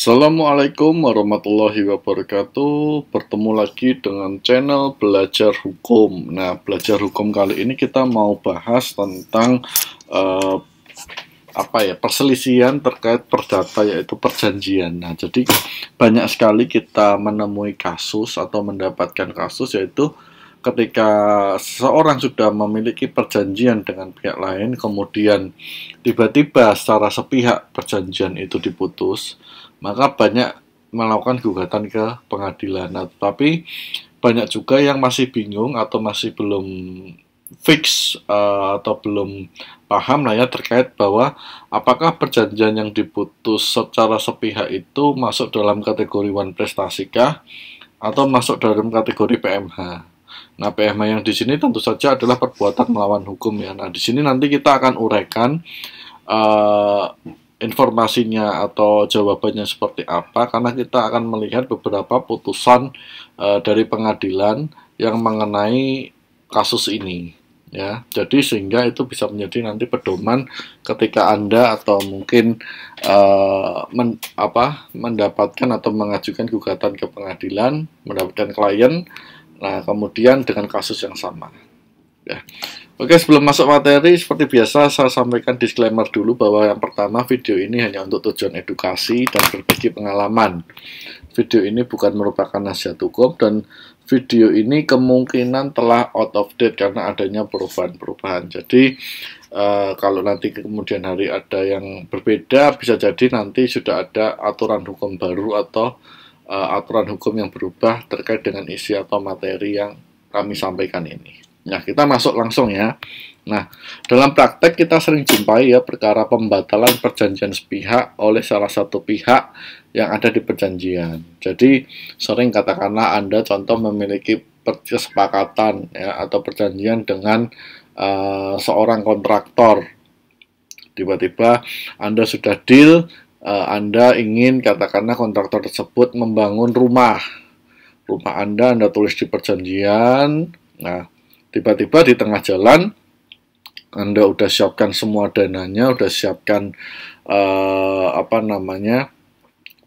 Assalamualaikum warahmatullahi wabarakatuh. Bertemu lagi dengan channel Belajar Hukum. Nah, Belajar Hukum kali ini kita mau bahas tentang eh, apa ya perselisihan terkait perdata yaitu perjanjian. Nah, jadi banyak sekali kita menemui kasus atau mendapatkan kasus yaitu ketika seseorang sudah memiliki perjanjian dengan pihak lain, kemudian tiba-tiba secara sepihak perjanjian itu diputus, maka banyak melakukan gugatan ke pengadilan. Nah, tapi banyak juga yang masih bingung atau masih belum fix uh, atau belum paham lah ya terkait bahwa apakah perjanjian yang diputus secara sepihak itu masuk dalam kategori one kah atau masuk dalam kategori PMH. Nah, PMA yang di sini tentu saja adalah perbuatan melawan hukum ya. Nah, di sini nanti kita akan uraikan uh, informasinya atau jawabannya seperti apa karena kita akan melihat beberapa putusan uh, dari pengadilan yang mengenai kasus ini ya. Jadi sehingga itu bisa menjadi nanti pedoman ketika Anda atau mungkin uh, men, apa mendapatkan atau mengajukan gugatan ke pengadilan, mendapatkan klien Nah, kemudian dengan kasus yang sama. Ya. Oke, sebelum masuk materi, seperti biasa saya sampaikan disclaimer dulu bahwa yang pertama video ini hanya untuk tujuan edukasi dan berbagi pengalaman. Video ini bukan merupakan nasihat hukum dan video ini kemungkinan telah out of date karena adanya perubahan-perubahan. Jadi uh, kalau nanti kemudian hari ada yang berbeda, bisa jadi nanti sudah ada aturan hukum baru atau uh, aturan hukum yang berubah terkait dengan isi atau materi yang kami sampaikan ini. Nah, kita masuk langsung ya. Nah, dalam praktek kita sering jumpai ya perkara pembatalan perjanjian sepihak oleh salah satu pihak yang ada di perjanjian. Jadi, sering katakanlah Anda contoh memiliki kesepakatan ya atau perjanjian dengan uh, seorang kontraktor. Tiba-tiba Anda sudah deal uh, Anda ingin katakanlah kontraktor tersebut membangun rumah. Rumah Anda Anda tulis di perjanjian. Nah, tiba-tiba di tengah jalan Anda udah siapkan semua dananya, udah siapkan uh, apa namanya?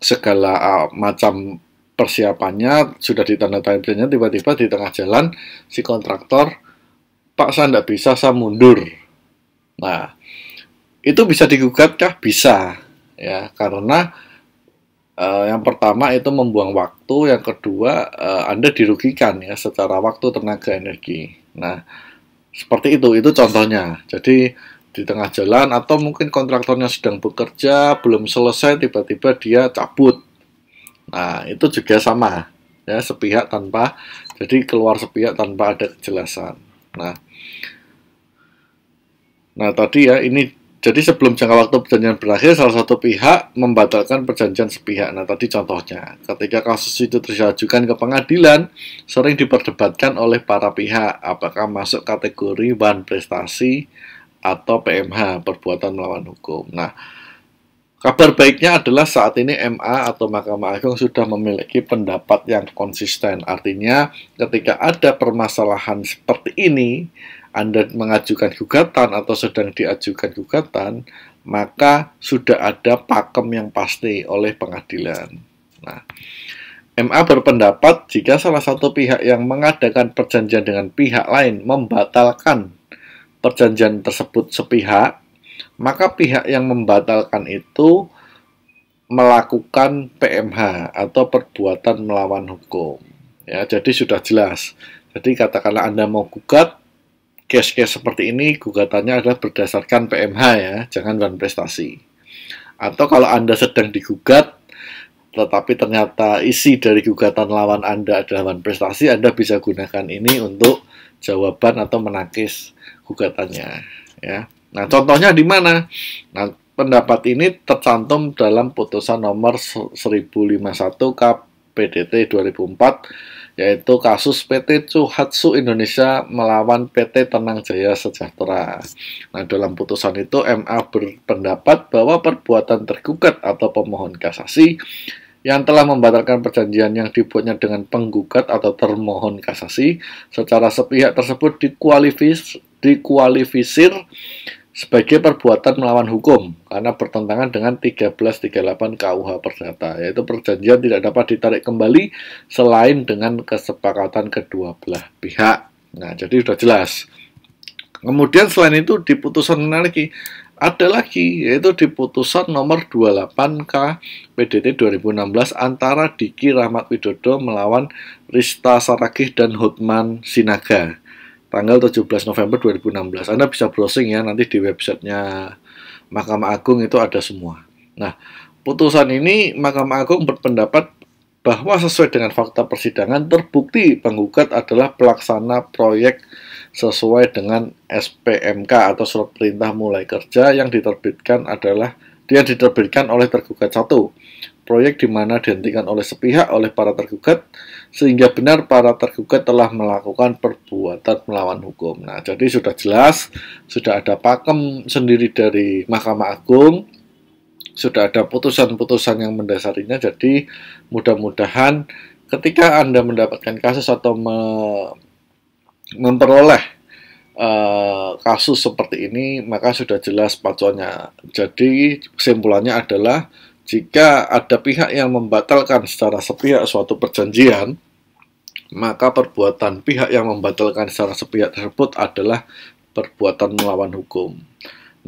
segala uh, macam persiapannya sudah ditandatangani tiba-tiba di tengah jalan si kontraktor Pak saya tidak bisa saya mundur nah itu bisa digugat kah bisa ya karena uh, yang pertama itu membuang waktu, yang kedua uh, Anda dirugikan ya secara waktu, tenaga, energi. Nah, seperti itu itu contohnya. Jadi di tengah jalan atau mungkin kontraktornya sedang bekerja belum selesai tiba-tiba dia cabut. Nah, itu juga sama ya sepihak tanpa jadi keluar sepihak tanpa ada kejelasan. Nah, nah tadi ya ini jadi sebelum jangka waktu perjanjian berakhir, salah satu pihak membatalkan perjanjian sepihak. Nah, tadi contohnya, ketika kasus itu diajukan ke pengadilan, sering diperdebatkan oleh para pihak apakah masuk kategori bahan prestasi atau PMH, perbuatan melawan hukum. Nah, kabar baiknya adalah saat ini MA atau Mahkamah Agung sudah memiliki pendapat yang konsisten. Artinya, ketika ada permasalahan seperti ini, anda mengajukan gugatan atau sedang diajukan gugatan, maka sudah ada pakem yang pasti oleh pengadilan. Nah, MA berpendapat jika salah satu pihak yang mengadakan perjanjian dengan pihak lain membatalkan perjanjian tersebut sepihak, maka pihak yang membatalkan itu melakukan PMH atau perbuatan melawan hukum. Ya, jadi sudah jelas. Jadi katakanlah Anda mau gugat, case-case seperti ini gugatannya adalah berdasarkan PMH ya, jangan ban prestasi. Atau kalau Anda sedang digugat, tetapi ternyata isi dari gugatan lawan Anda adalah ban prestasi, Anda bisa gunakan ini untuk jawaban atau menangkis gugatannya. Ya. Nah, contohnya di mana? Nah, pendapat ini tercantum dalam putusan nomor 1051 KP PDT 2004 yaitu kasus PT Cuhatsu Indonesia melawan PT Tenang Jaya Sejahtera. Nah, dalam putusan itu MA berpendapat bahwa perbuatan tergugat atau pemohon kasasi yang telah membatalkan perjanjian yang dibuatnya dengan penggugat atau termohon kasasi secara sepihak tersebut dikualifis, dikualifisir sebagai perbuatan melawan hukum karena bertentangan dengan 1338 KUH Perdata yaitu perjanjian tidak dapat ditarik kembali selain dengan kesepakatan kedua belah pihak. Nah, jadi sudah jelas. Kemudian selain itu di putusan lagi ada lagi yaitu di putusan nomor 28K PDT 2016 antara Diki Rahmat Widodo melawan Rista Saragih dan Hotman Sinaga tanggal 17 November 2016. Anda bisa browsing ya nanti di websitenya Mahkamah Agung itu ada semua. Nah, putusan ini Mahkamah Agung berpendapat bahwa sesuai dengan fakta persidangan terbukti penggugat adalah pelaksana proyek sesuai dengan SPMK atau surat perintah mulai kerja yang diterbitkan adalah dia diterbitkan oleh tergugat satu proyek di mana dihentikan oleh sepihak oleh para tergugat sehingga benar para tergugat telah melakukan perbuatan melawan hukum. Nah, jadi sudah jelas, sudah ada pakem sendiri dari Mahkamah Agung, sudah ada putusan-putusan yang mendasarinya. Jadi mudah-mudahan ketika Anda mendapatkan kasus atau me memperoleh eh, kasus seperti ini, maka sudah jelas pacuannya. Jadi kesimpulannya adalah jika ada pihak yang membatalkan secara sepihak suatu perjanjian, maka perbuatan pihak yang membatalkan secara sepihak tersebut adalah perbuatan melawan hukum.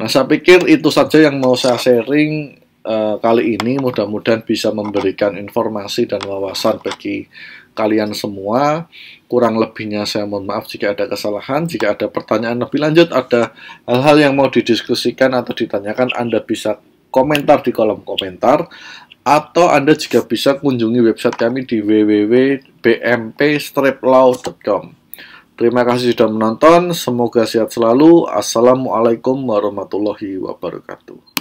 Nah, saya pikir itu saja yang mau saya sharing uh, kali ini. Mudah-mudahan bisa memberikan informasi dan wawasan bagi kalian semua. Kurang lebihnya saya mohon maaf jika ada kesalahan. Jika ada pertanyaan lebih lanjut, ada hal-hal yang mau didiskusikan atau ditanyakan, Anda bisa komentar di kolom komentar atau Anda juga bisa kunjungi website kami di www.bmpstriplaw.com. Terima kasih sudah menonton, semoga sehat selalu. Assalamualaikum warahmatullahi wabarakatuh.